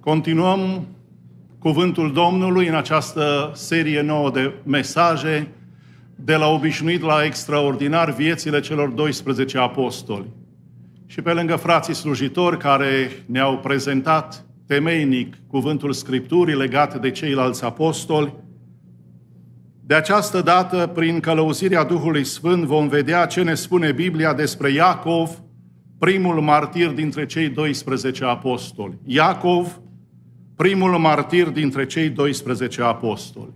Continuăm cuvântul Domnului în această serie nouă de mesaje, de la obișnuit la extraordinar viețile celor 12 apostoli. Și pe lângă frații slujitori care ne-au prezentat temeinic cuvântul Scripturii legat de ceilalți apostoli, de această dată, prin călăuzirea Duhului Sfânt, vom vedea ce ne spune Biblia despre Iacov, primul martir dintre cei 12 apostoli. Iacov, primul martir dintre cei 12 apostoli.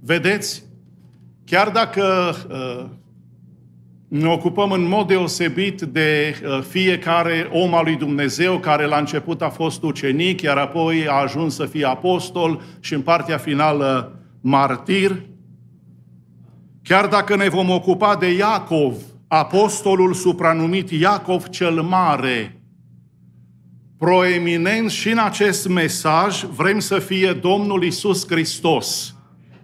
Vedeți, chiar dacă uh, ne ocupăm în mod deosebit de uh, fiecare om al lui Dumnezeu care la început a fost ucenic, iar apoi a ajuns să fie apostol și în partea finală martir. Chiar dacă ne vom ocupa de Iacov, apostolul supranumit Iacov cel Mare, proeminent și în acest mesaj, vrem să fie Domnul Isus Hristos.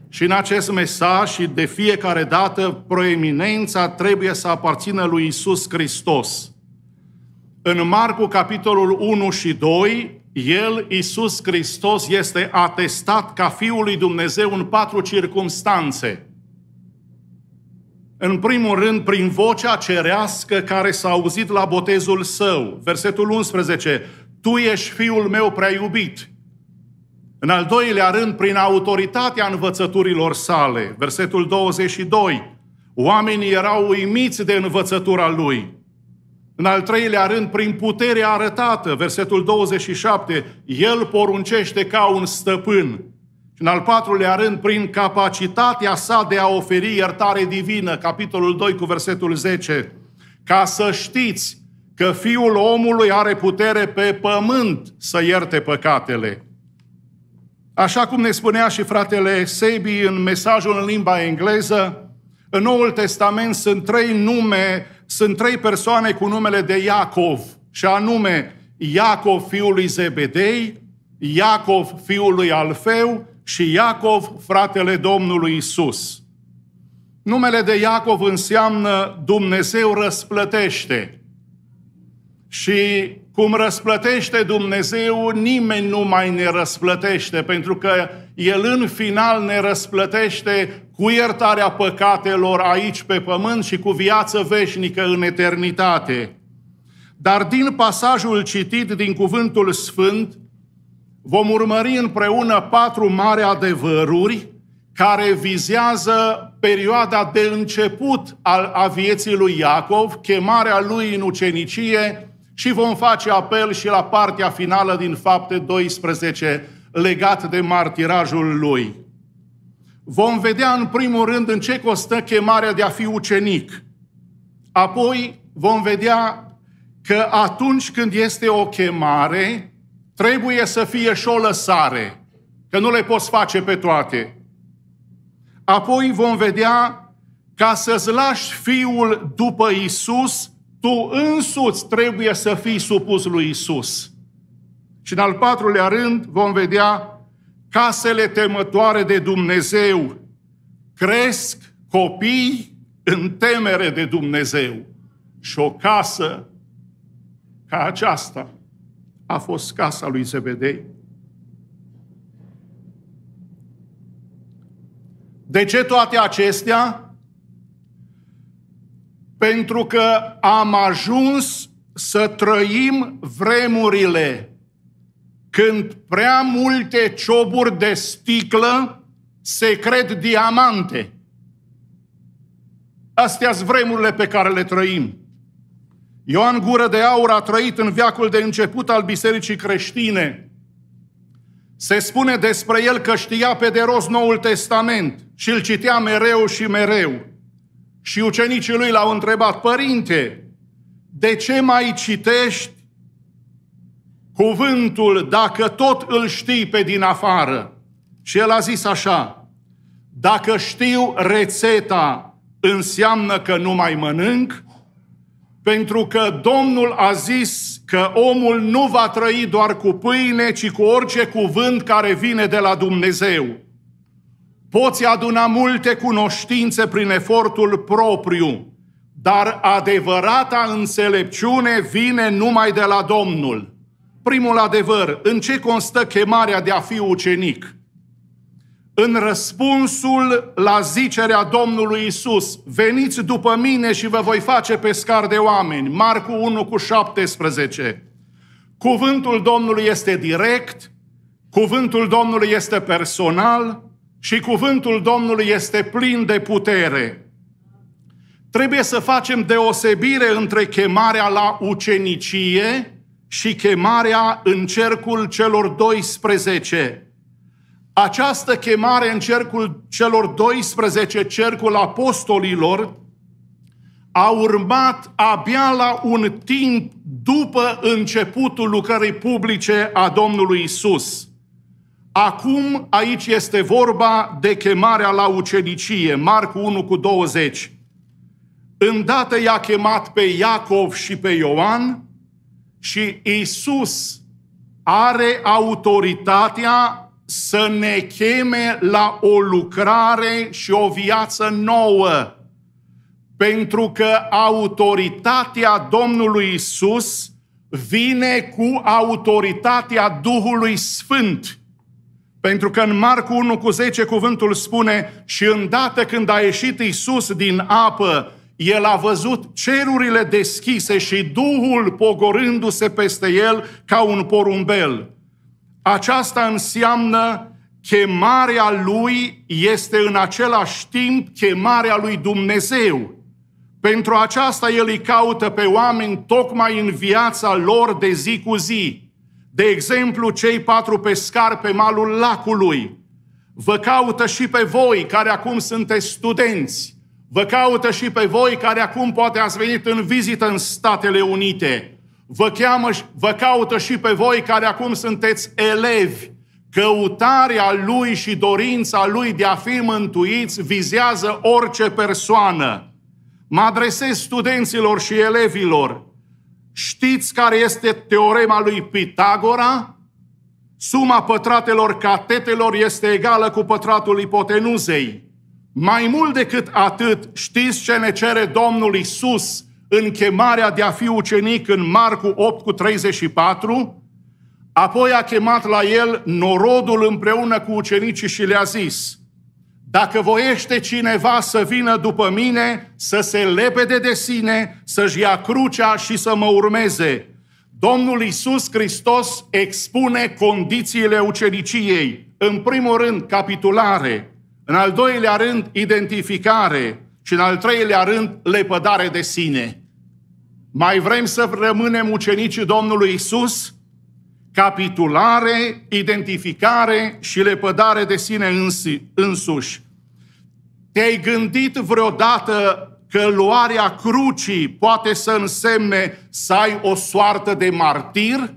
Și în acest mesaj și de fiecare dată proeminența trebuie să aparțină lui Isus Hristos. În Marcu capitolul 1 și 2, el, Isus Hristos, este atestat ca Fiul lui Dumnezeu în patru circumstanțe – în primul rând, prin vocea cerească care s-a auzit la botezul său. Versetul 11. Tu ești fiul meu prea iubit. În al doilea rând, prin autoritatea învățăturilor sale. Versetul 22. Oamenii erau uimiți de învățătura lui. În al treilea rând, prin puterea arătată, versetul 27, el poruncește ca un stăpân. Și în al patrulea rând, prin capacitatea sa de a oferi iertare divină, capitolul 2 cu versetul 10, ca să știți că Fiul omului are putere pe pământ să ierte păcatele. Așa cum ne spunea și fratele Sebi în mesajul în limba engleză, în Noul Testament sunt trei nume, sunt trei persoane cu numele de Iacov, și anume Iacov fiul lui Zebedei, Iacov fiul lui Alfeu și Iacov, fratele Domnului Isus. Numele de Iacov înseamnă Dumnezeu răsplătește. Și cum răsplătește Dumnezeu, nimeni nu mai ne răsplătește, pentru că El în final ne răsplătește cu iertarea păcatelor aici pe pământ și cu viață veșnică în eternitate. Dar din pasajul citit din Cuvântul Sfânt, vom urmări împreună patru mari adevăruri care vizează perioada de început al, a vieții lui Iacov, chemarea lui în ucenicie și vom face apel și la partea finală din fapte 12 legat de martirajul lui. Vom vedea în primul rând în ce costă chemarea de a fi ucenic. Apoi vom vedea că atunci când este o chemare, Trebuie să fie și o lăsare, că nu le poți face pe toate. Apoi vom vedea ca să-ți lași Fiul după Isus, tu însuți trebuie să fii supus lui Isus. Și în al patrulea rând vom vedea casele temătoare de Dumnezeu cresc copii în temere de Dumnezeu. Și o casă ca aceasta a fost casa lui Zebedei? De ce toate acestea? Pentru că am ajuns să trăim vremurile când prea multe cioburi de sticlă se cred diamante. Astea sunt vremurile pe care le trăim. Ioan Gură de Aur a trăit în viacul de început al bisericii creștine. Se spune despre el că știa pe de rost Noul Testament și îl citea mereu și mereu. Și ucenicii lui l-au întrebat, Părinte, de ce mai citești cuvântul dacă tot îl știi pe din afară? Și el a zis așa, dacă știu rețeta, înseamnă că nu mai mănânc? Pentru că Domnul a zis că omul nu va trăi doar cu pâine, ci cu orice cuvânt care vine de la Dumnezeu. Poți aduna multe cunoștințe prin efortul propriu, dar adevărata înțelepciune vine numai de la Domnul. Primul adevăr, în ce constă chemarea de a fi ucenic? în răspunsul la zicerea Domnului Isus, veniți după mine și vă voi face pescar de oameni, Marcu 1 cu 17. Cuvântul Domnului este direct, cuvântul Domnului este personal și cuvântul Domnului este plin de putere. Trebuie să facem deosebire între chemarea la ucenicie și chemarea în cercul celor 12. Această chemare în cercul celor 12, cercul apostolilor, a urmat abia la un timp după începutul lucrării publice a Domnului Isus. Acum aici este vorba de chemarea la ucenicie, Marcu 1 cu 20. Îndată i-a chemat pe Iacov și pe Ioan și Isus are autoritatea să ne cheme la o lucrare și o viață nouă. Pentru că autoritatea Domnului Isus vine cu autoritatea Duhului Sfânt. Pentru că în Marcu 1 cu 10 cuvântul spune și îndată când a ieșit Isus din apă, el a văzut cerurile deschise și Duhul pogorându-se peste el ca un porumbel. Aceasta înseamnă chemarea lui este în același timp chemarea lui Dumnezeu. Pentru aceasta el îi caută pe oameni tocmai în viața lor de zi cu zi. De exemplu, cei patru pescari pe malul lacului. Vă caută și pe voi care acum sunteți studenți. Vă caută și pe voi care acum poate ați venit în vizită în Statele Unite vă, cheamă, vă caută și pe voi care acum sunteți elevi. Căutarea Lui și dorința Lui de a fi mântuiți vizează orice persoană. Mă adresez studenților și elevilor. Știți care este teorema lui Pitagora? Suma pătratelor catetelor este egală cu pătratul ipotenuzei. Mai mult decât atât, știți ce ne cere Domnul Isus în chemarea de a fi ucenic în Marcu 8 cu 34, apoi a chemat la el norodul împreună cu ucenicii și le-a zis, dacă voiește cineva să vină după mine, să se lepede de sine, să-și ia crucea și să mă urmeze. Domnul Isus Hristos expune condițiile uceniciei. În primul rând, capitulare. În al doilea rând, identificare. Și în al treilea rând, lepădare de sine. Mai vrem să rămânem ucenicii Domnului Isus? Capitulare, identificare și lepădare de sine însi, însuși. Te-ai gândit vreodată că luarea crucii poate să însemne să ai o soartă de martir?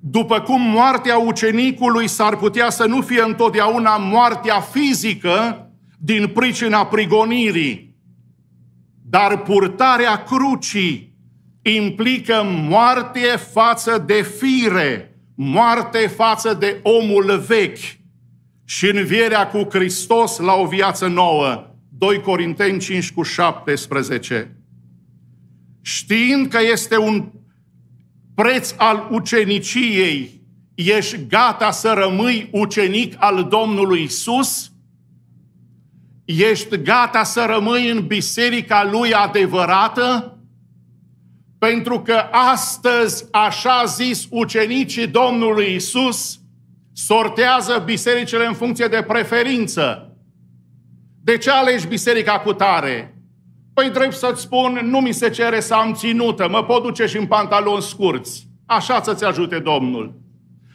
După cum moartea ucenicului s-ar putea să nu fie întotdeauna moartea fizică din pricina prigonirii, dar purtarea crucii implică moarte față de fire, moarte față de omul vechi și învierea cu Hristos la o viață nouă. 2 Corinteni 5 cu 17. Știind că este un preț al uceniciei, ești gata să rămâi ucenic al Domnului Isus? Ești gata să rămâi în biserica lui adevărată? Pentru că astăzi, așa zis ucenicii Domnului Isus, sortează bisericile în funcție de preferință. De ce alegi biserica cu tare? Păi drept să-ți spun, nu mi se cere să am ținută, mă pot duce și în pantaloni scurți. Așa să-ți ajute Domnul.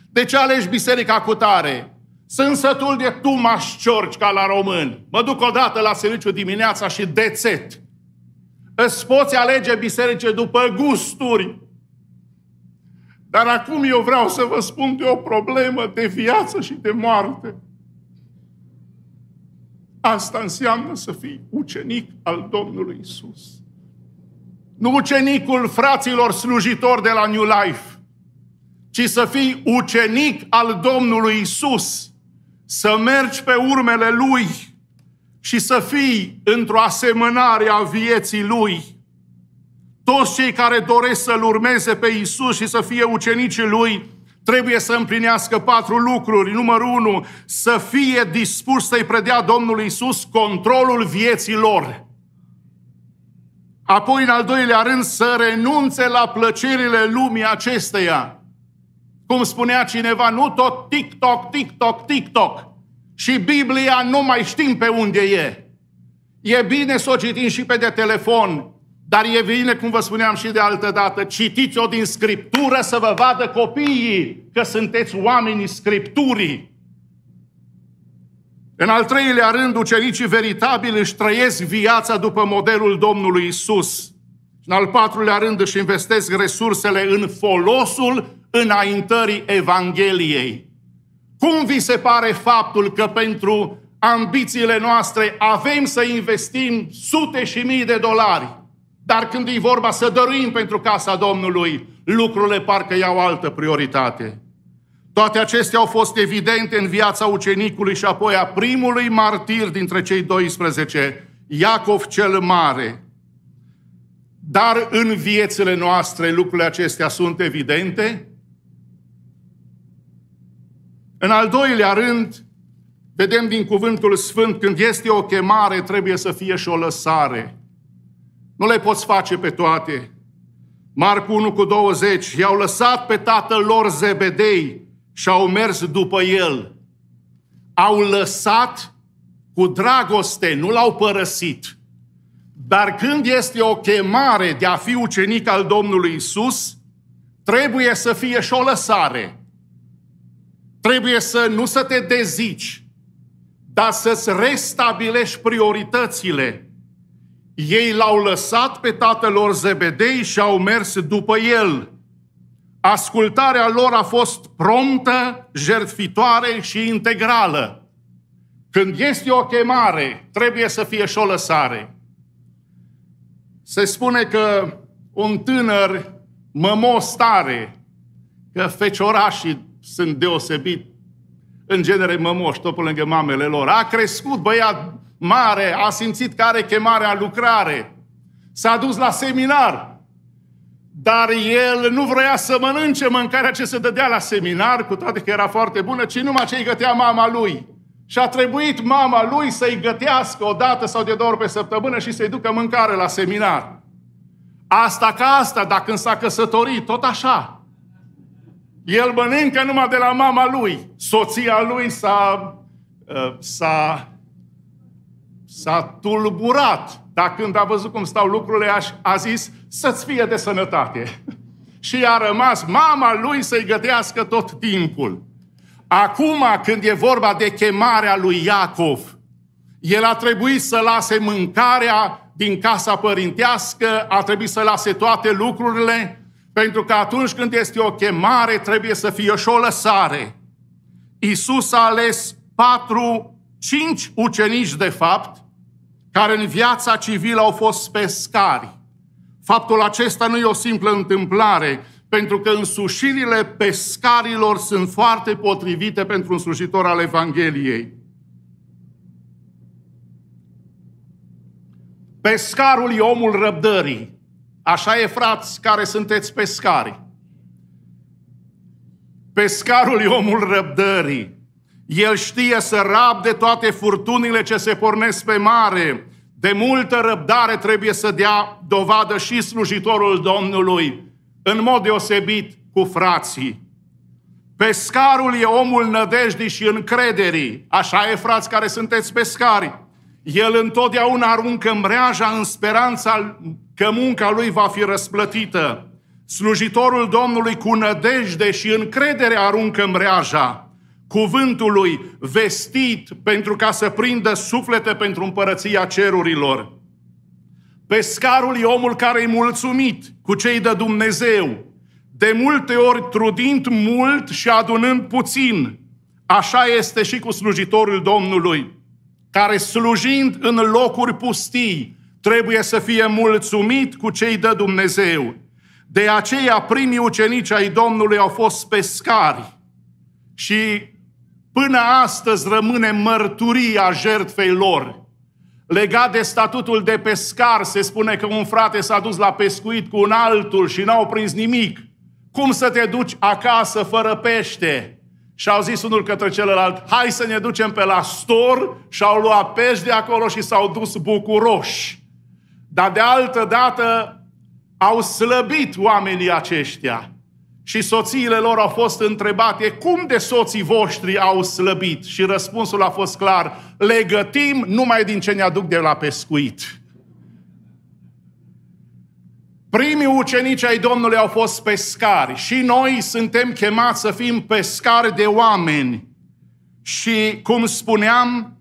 De ce alegi biserica cu tare? Sunt sătul de tu mașciorci ca la român. Mă duc odată la serviciu dimineața și dețet. Îți poți alege biserice după gusturi. Dar acum eu vreau să vă spun de o problemă de viață și de moarte. Asta înseamnă să fii ucenic al Domnului Isus. Nu ucenicul fraților slujitori de la New Life, ci să fii ucenic al Domnului Isus să mergi pe urmele Lui și să fii într-o asemănare a vieții Lui. Toți cei care doresc să-L urmeze pe Isus și să fie ucenicii Lui, trebuie să împlinească patru lucruri. Numărul unu, să fie dispus să-i predea Domnului Isus controlul vieții lor. Apoi, în al doilea rând, să renunțe la plăcerile lumii acesteia cum spunea cineva, nu tot TikTok, TikTok, TikTok. Și Biblia nu mai știm pe unde e. E bine să o citim și pe de telefon, dar e bine, cum vă spuneam și de altă dată, citiți-o din Scriptură să vă vadă copiii că sunteți oamenii Scripturii. În al treilea rând, ucenicii veritabili își trăiesc viața după modelul Domnului Isus. În al patrulea rând își investesc resursele în folosul înaintării Evangheliei. Cum vi se pare faptul că pentru ambițiile noastre avem să investim sute și mii de dolari, dar când e vorba să dăruim pentru casa Domnului, lucrurile parcă iau altă prioritate. Toate acestea au fost evidente în viața ucenicului și apoi a primului martir dintre cei 12, Iacov cel Mare. Dar în viețile noastre lucrurile acestea sunt evidente? În al doilea rând, vedem din Cuvântul Sfânt, când este o chemare, trebuie să fie și o lăsare. Nu le poți face pe toate. Marcu 1 cu 20, i-au lăsat pe tatăl lor Zebedei și au mers după el. Au lăsat cu dragoste, nu l-au părăsit. Dar când este o chemare de a fi ucenic al Domnului Isus, trebuie să fie și o lăsare. Trebuie să nu să te dezici, dar să-ți restabilești prioritățile. Ei l-au lăsat pe tatăl lor Zebedei și au mers după el. Ascultarea lor a fost promptă, jertfitoare și integrală. Când este o chemare, trebuie să fie și o lăsare. Se spune că un tânăr mămos tare, că feciorașii sunt deosebit, în genere mămoși, tot pe lângă mamele lor. A crescut băiat mare, a simțit că are chemarea lucrare, s-a dus la seminar, dar el nu vrea să mănânce mâncarea ce se dădea la seminar, cu toate că era foarte bună, ci numai ce îi gătea mama lui. Și a trebuit mama lui să-i gătească o dată sau de două ori pe săptămână și să-i ducă mâncare la seminar. Asta ca asta, dacă când s-a căsătorit, tot așa. El mănâncă numai de la mama lui. Soția lui s-a, uh, s-a, s-a tulburat. Dar când a văzut cum stau lucrurile, a, zis să-ți fie de sănătate. Și a rămas mama lui să-i gătească tot timpul. Acum, când e vorba de chemarea lui Iacov, el a trebuit să lase mâncarea din casa părintească, a trebuit să lase toate lucrurile, pentru că atunci când este o chemare, trebuie să fie și o lăsare. Iisus a ales patru, cinci ucenici, de fapt, care în viața civilă au fost pescari. Faptul acesta nu e o simplă întâmplare, pentru că însușirile pescarilor sunt foarte potrivite pentru un slujitor al Evangheliei. Pescarul e omul răbdării. Așa e, frați, care sunteți pescari. Pescarul e omul răbdării. El știe să rabde toate furtunile ce se pornesc pe mare. De multă răbdare trebuie să dea dovadă și slujitorul Domnului, în mod deosebit cu frații. Pescarul e omul nădejdii și încrederii. Așa e, frați, care sunteți pescari. El întotdeauna aruncă mreaja în speranța că munca lui va fi răsplătită. Slujitorul Domnului cu nădejde și încredere aruncă mreaja cuvântului vestit pentru ca să prindă suflete pentru împărăția cerurilor. Pescarul e omul care e mulțumit cu cei de Dumnezeu, de multe ori trudind mult și adunând puțin. Așa este și cu slujitorul Domnului, care slujind în locuri pustii, Trebuie să fie mulțumit cu cei dă Dumnezeu. De aceea primii ucenici ai Domnului au fost pescari și până astăzi rămâne mărturia jertfei lor. Legat de statutul de pescar, se spune că un frate s-a dus la pescuit cu un altul și n-au prins nimic. Cum să te duci acasă fără pește? Și au zis unul către celălalt, hai să ne ducem pe la stor și au luat pești de acolo și s-au dus bucuroși. Dar de altă dată au slăbit oamenii aceștia. Și soțiile lor au fost întrebate, cum de soții voștri au slăbit? Și răspunsul a fost clar, le gătim numai din ce ne aduc de la pescuit. Primii ucenici ai Domnului au fost pescari și noi suntem chemați să fim pescari de oameni. Și, cum spuneam,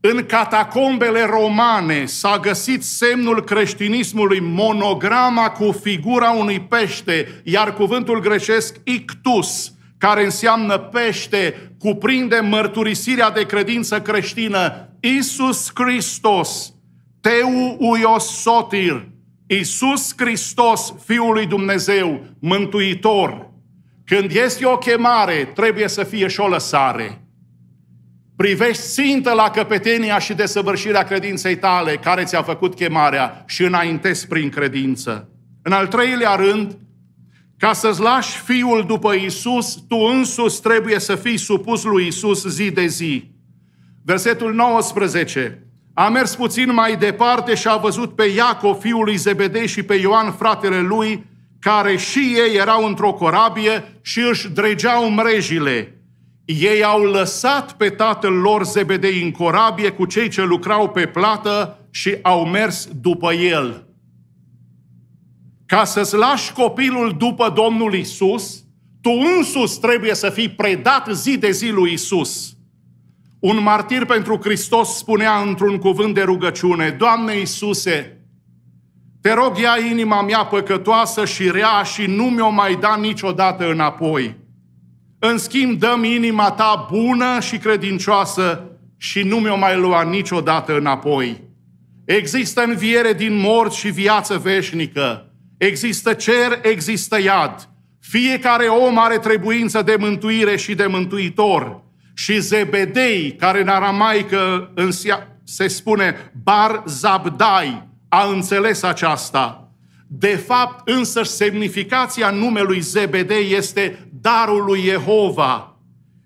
în catacombele romane s-a găsit semnul creștinismului, monograma cu figura unui pește, iar cuvântul greșesc ictus, care înseamnă pește, cuprinde mărturisirea de credință creștină. Isus Hristos, Teu Uios Sotir, Isus Hristos, Fiul lui Dumnezeu, Mântuitor. Când este o chemare, trebuie să fie și o lăsare. Privești țintă la căpetenia și desăvârșirea credinței tale care ți-a făcut chemarea și înaintezi prin credință. În al treilea rând, ca să-ți lași fiul după Isus, tu însuți trebuie să fii supus lui Isus zi de zi. Versetul 19. A mers puțin mai departe și a văzut pe Iacov, fiul lui Zebedei, și pe Ioan, fratele lui, care și ei erau într-o corabie și își dregeau mrejile. Ei au lăsat pe tatăl lor Zebedei în corabie cu cei ce lucrau pe plată și au mers după el. Ca să-ți lași copilul după Domnul Isus, tu însuți trebuie să fii predat zi de zi lui Isus. Un martir pentru Hristos spunea într-un cuvânt de rugăciune, Doamne Iisuse, te rog ia inima mea păcătoasă și rea și nu mi-o mai da niciodată înapoi. În schimb, dăm inima ta bună și credincioasă și nu mi-o mai lua niciodată înapoi. Există înviere din morți și viață veșnică. Există cer, există iad. Fiecare om are trebuință de mântuire și de mântuitor. Și Zebedei, care în aramaică se spune Bar Zabdai, a înțeles aceasta. De fapt, însă semnificația numelui Zebedei este darul lui Jehova.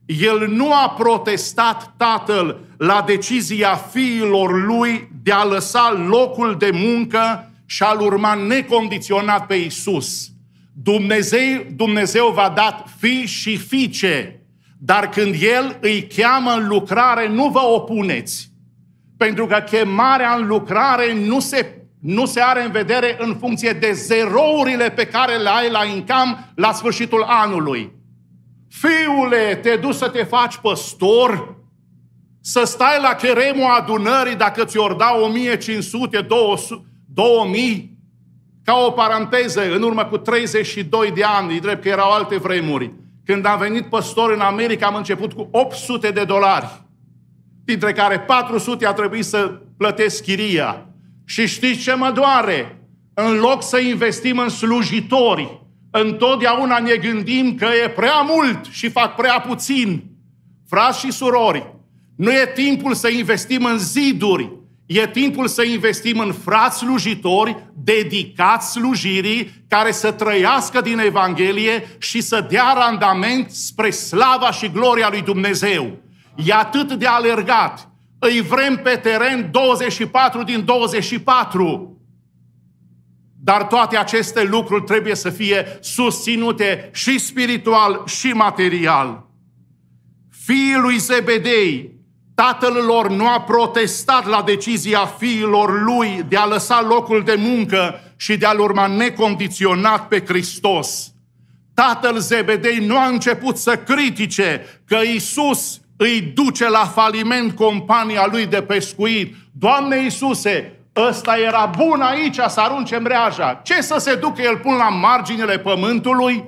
El nu a protestat tatăl la decizia fiilor lui de a lăsa locul de muncă și a-l urma necondiționat pe Isus. Dumnezeu, Dumnezeu v-a dat fi și fiice, dar când El îi cheamă în lucrare, nu vă opuneți. Pentru că chemarea în lucrare nu se nu se are în vedere în funcție de zerourile pe care le ai la incam la sfârșitul anului. Fiule, te duci să te faci păstor? Să stai la cheremul adunării dacă ți-o da 1500, 2000? Ca o paranteză, în urmă cu 32 de ani, drept că erau alte vremuri, când am venit păstor în America, am început cu 800 de dolari, dintre care 400 a trebuit să plătesc chiria și știți ce mă doare? În loc să investim în slujitori, întotdeauna ne gândim că e prea mult și fac prea puțin. Frați și surori, nu e timpul să investim în ziduri, E timpul să investim în frați slujitori dedicați slujirii, care să trăiască din Evanghelie și să dea randament spre slava și gloria lui Dumnezeu. E atât de alergat, îi vrem pe teren 24 din 24. Dar toate aceste lucruri trebuie să fie susținute și spiritual și material. Fiii lui Zebedei, tatăl lor nu a protestat la decizia fiilor lui de a lăsa locul de muncă și de a-L urma necondiționat pe Hristos. Tatăl Zebedei nu a început să critique că Isus îi duce la faliment compania lui de pescuit. Doamne Iisuse, ăsta era bun aici să arunce mreaja. Ce să se ducă el până la marginile pământului?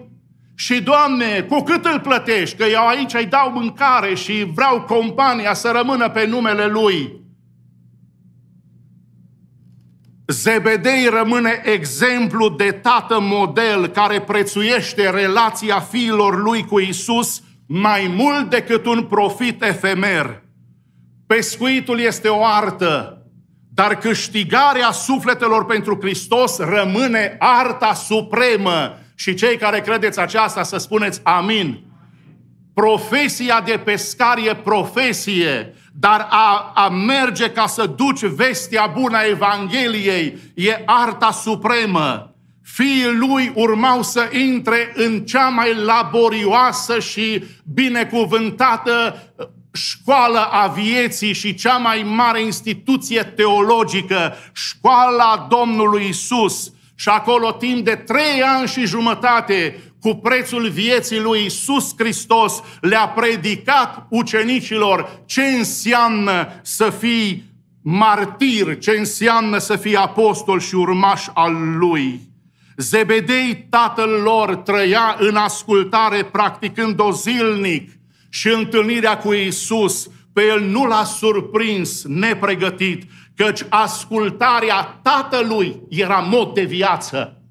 Și, Doamne, cu cât îl plătești? Că eu aici îi dau mâncare și vreau compania să rămână pe numele lui. Zebedei rămâne exemplu de tată model care prețuiește relația fiilor lui cu Isus mai mult decât un profit efemer. Pescuitul este o artă, dar câștigarea sufletelor pentru Hristos rămâne arta supremă. Și cei care credeți aceasta să spuneți amin. Profesia de pescar e profesie, dar a, a merge ca să duci vestea bună a Evangheliei e arta supremă. Fiii lui urmau să intre în cea mai laborioasă și binecuvântată școală a vieții și cea mai mare instituție teologică, școala Domnului Isus. Și acolo timp de trei ani și jumătate, cu prețul vieții lui Isus Hristos, le-a predicat ucenicilor ce înseamnă să fii martir, ce înseamnă să fii apostol și urmaș al lui. Zebedei, tatăl lor, trăia în ascultare, practicând-o zilnic și întâlnirea cu Isus pe el nu l-a surprins nepregătit, căci ascultarea tatălui era mod de viață.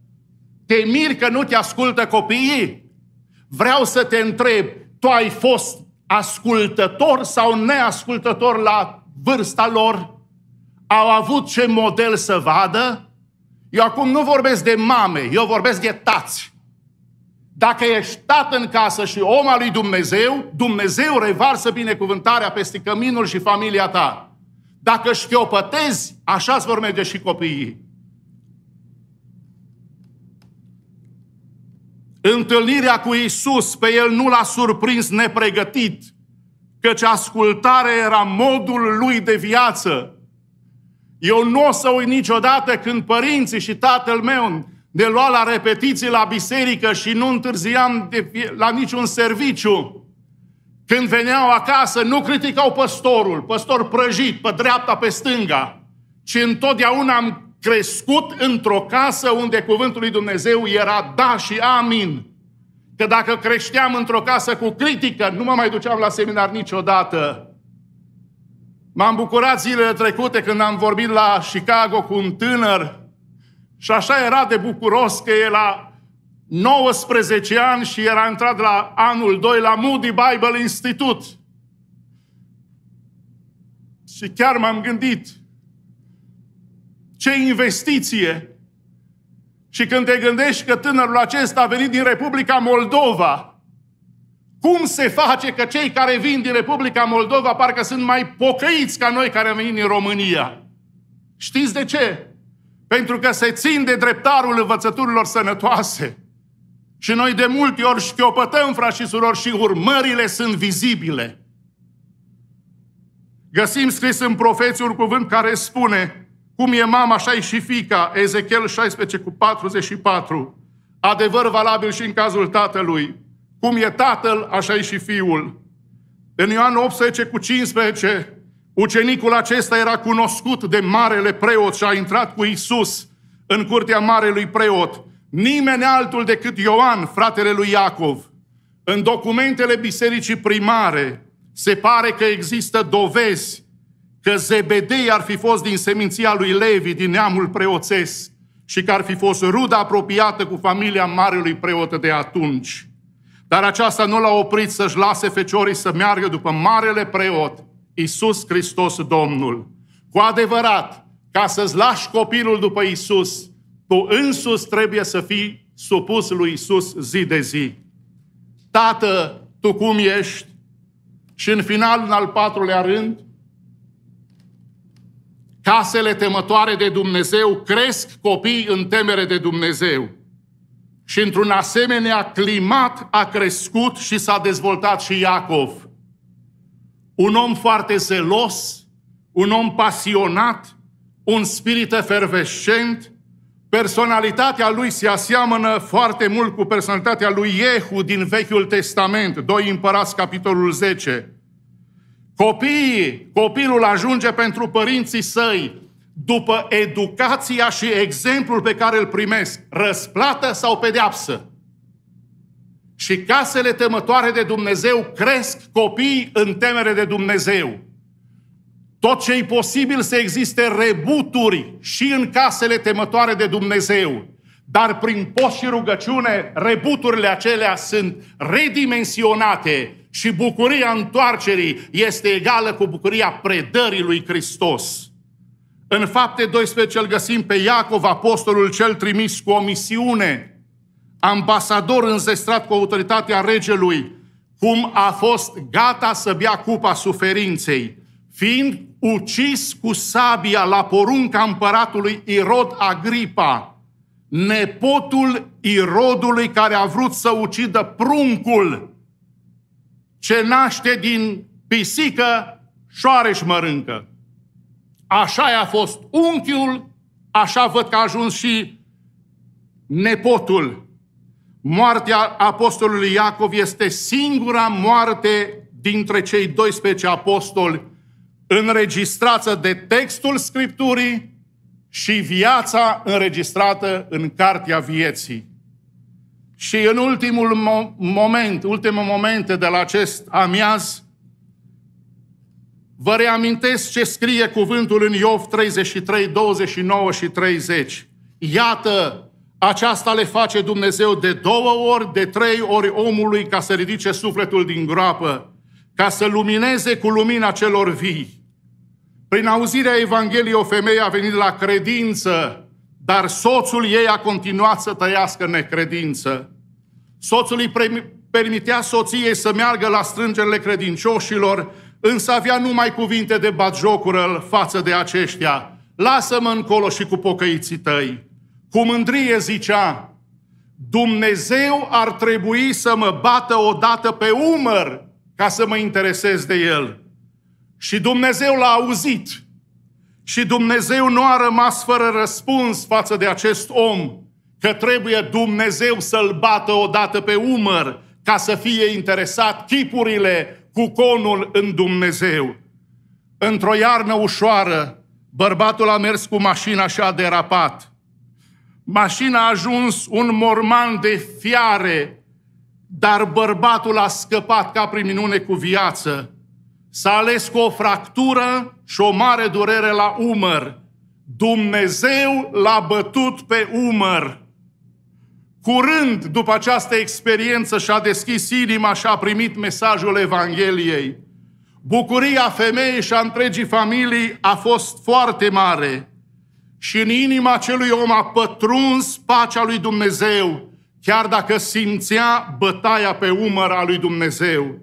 Te miri că nu te ascultă copiii? Vreau să te întreb, tu ai fost ascultător sau neascultător la vârsta lor? Au avut ce model să vadă? Eu acum nu vorbesc de mame, eu vorbesc de tați. Dacă ești tată în casă și om al lui Dumnezeu, Dumnezeu revarsă binecuvântarea peste căminul și familia ta. Dacă șchiopătezi, așa îți vor merge și copiii. Întâlnirea cu Isus pe el nu l-a surprins nepregătit, căci ascultarea era modul lui de viață. Eu nu o să uit niciodată când părinții și tatăl meu ne lua la repetiții la biserică și nu întârziam de fie, la niciun serviciu. Când veneau acasă, nu criticau păstorul, păstor prăjit, pe dreapta, pe stânga, ci întotdeauna am crescut într-o casă unde cuvântul lui Dumnezeu era da și amin. Că dacă creșteam într-o casă cu critică, nu mă mai duceam la seminar niciodată. M-am bucurat zilele trecute când am vorbit la Chicago cu un tânăr și așa era de bucuros că el a 19 ani și era intrat la anul 2 la Moody Bible Institute. Și chiar m-am gândit ce investiție și când te gândești că tânărul acesta a venit din Republica Moldova, cum se face că cei care vin din Republica Moldova parcă sunt mai pocăiți ca noi care am venit din România? Știți de ce? Pentru că se țin de dreptarul învățăturilor sănătoase. Și noi de multe ori șchiopătăm, frați și surori, și urmările sunt vizibile. Găsim scris în profeții un cuvânt care spune cum e mama, așa e și fica, Ezechiel 16 cu 44. Adevăr valabil și în cazul tatălui, cum e tatăl, așa e și fiul. În Ioan 18 cu 15, ucenicul acesta era cunoscut de marele preot și a intrat cu Isus în curtea marelui preot. Nimeni altul decât Ioan, fratele lui Iacov. În documentele bisericii primare se pare că există dovezi că Zebedei ar fi fost din seminția lui Levi, din neamul preoțesc, și că ar fi fost ruda apropiată cu familia marelui preot de atunci. Dar aceasta nu l-a oprit să-și lase feciorii să meargă după marele preot, Isus Hristos Domnul. Cu adevărat, ca să-ți lași copilul după Isus, tu însuți trebuie să fii supus lui Isus zi de zi. Tată, tu cum ești? Și în final, în al patrulea rând, casele temătoare de Dumnezeu cresc copii în temere de Dumnezeu. Și într-un asemenea climat a crescut și s-a dezvoltat și Iacov. Un om foarte zelos, un om pasionat, un spirit efervescent, personalitatea lui se aseamănă foarte mult cu personalitatea lui Iehu din Vechiul Testament, 2 Împărați, capitolul 10. Copiii, copilul ajunge pentru părinții săi după educația și exemplul pe care îl primesc, răsplată sau pedeapsă. Și casele temătoare de Dumnezeu cresc copii în temere de Dumnezeu. Tot ce e posibil să existe rebuturi și în casele temătoare de Dumnezeu. Dar prin post și rugăciune, rebuturile acelea sunt redimensionate și bucuria întoarcerii este egală cu bucuria predării lui Hristos. În fapte 12 îl găsim pe Iacov, apostolul cel trimis cu o misiune, ambasador înzestrat cu autoritatea regelui, cum a fost gata să bea cupa suferinței, fiind ucis cu sabia la porunca împăratului Irod Agripa, nepotul Irodului care a vrut să ucidă pruncul ce naște din pisică, șoareș mărâncă. Așa a fost unchiul, așa văd că a ajuns și nepotul. Moartea apostolului Iacov este singura moarte dintre cei 12 apostoli înregistrată de textul Scripturii și viața înregistrată în Cartea Vieții. Și în ultimul moment, ultimul moment de la acest amiaz, Vă reamintesc ce scrie cuvântul în Iov 33, 29 și 30. Iată, aceasta le face Dumnezeu de două ori, de trei ori omului ca să ridice sufletul din groapă, ca să lumineze cu lumina celor vii. Prin auzirea Evangheliei, o femeie a venit la credință, dar soțul ei a continuat să tăiască necredință. Soțul îi permitea soției să meargă la strângerile credincioșilor, însă avea numai cuvinte de batjocură față de aceștia. Lasă-mă încolo și cu pocăiții tăi. Cu mândrie zicea, Dumnezeu ar trebui să mă bată odată pe umăr ca să mă interesez de el. Și Dumnezeu l-a auzit. Și Dumnezeu nu a rămas fără răspuns față de acest om, că trebuie Dumnezeu să-l bată odată pe umăr ca să fie interesat chipurile cu conul în Dumnezeu. Într-o iarnă ușoară, bărbatul a mers cu mașina și a derapat. Mașina a ajuns un morman de fiare, dar bărbatul a scăpat ca prin minune cu viață. S-a ales cu o fractură și o mare durere la umăr. Dumnezeu l-a bătut pe umăr. Curând după această experiență și-a deschis inima și a primit mesajul Evangheliei. Bucuria femeii și a întregii familii a fost foarte mare și în inima acelui om a pătruns pacea lui Dumnezeu, chiar dacă simțea bătaia pe umăr a lui Dumnezeu.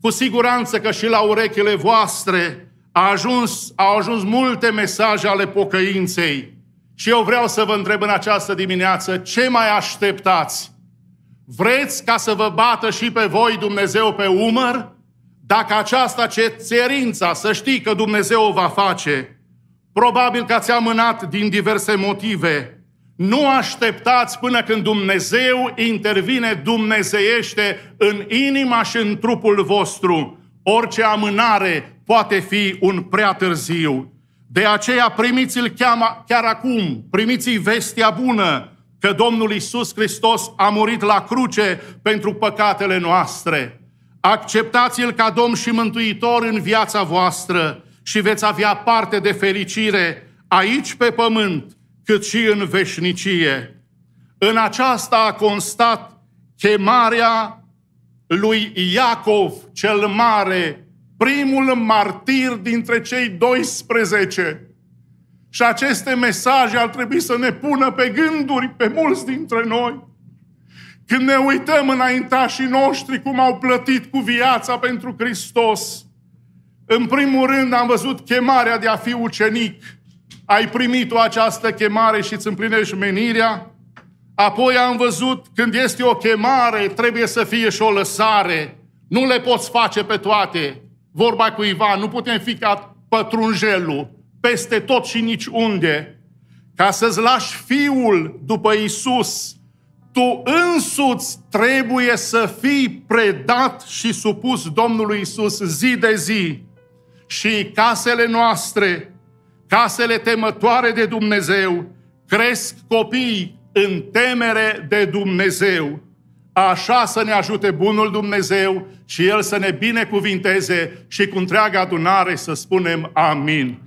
Cu siguranță că și la urechile voastre a ajuns, au ajuns multe mesaje ale pocăinței – și eu vreau să vă întreb în această dimineață, ce mai așteptați? Vreți ca să vă bată și pe voi Dumnezeu pe umăr? Dacă aceasta ce cerința, să știi că Dumnezeu o va face, probabil că ați amânat din diverse motive. Nu așteptați până când Dumnezeu intervine dumnezeiește în inima și în trupul vostru. Orice amânare poate fi un prea târziu. De aceea primiți-l chiar acum, primiți vestea bună că Domnul Isus Hristos a murit la cruce pentru păcatele noastre. Acceptați-l ca Domn și Mântuitor în viața voastră și veți avea parte de fericire aici pe pământ, cât și în veșnicie. În aceasta a constat chemarea lui Iacov cel Mare primul martir dintre cei 12. Și aceste mesaje ar trebui să ne pună pe gânduri pe mulți dintre noi. Când ne uităm înaintașii noștri cum au plătit cu viața pentru Hristos, în primul rând am văzut chemarea de a fi ucenic. Ai primit o această chemare și îți împlinești menirea. Apoi am văzut când este o chemare, trebuie să fie și o lăsare. Nu le poți face pe toate vorba cuiva, nu putem fi ca pătrunjelul, peste tot și niciunde, ca să-ți lași fiul după Isus, tu însuți trebuie să fii predat și supus Domnului Isus zi de zi. Și casele noastre, casele temătoare de Dumnezeu, cresc copii în temere de Dumnezeu. Așa să ne ajute Bunul Dumnezeu și El să ne binecuvinteze și cu întreaga adunare să spunem Amin.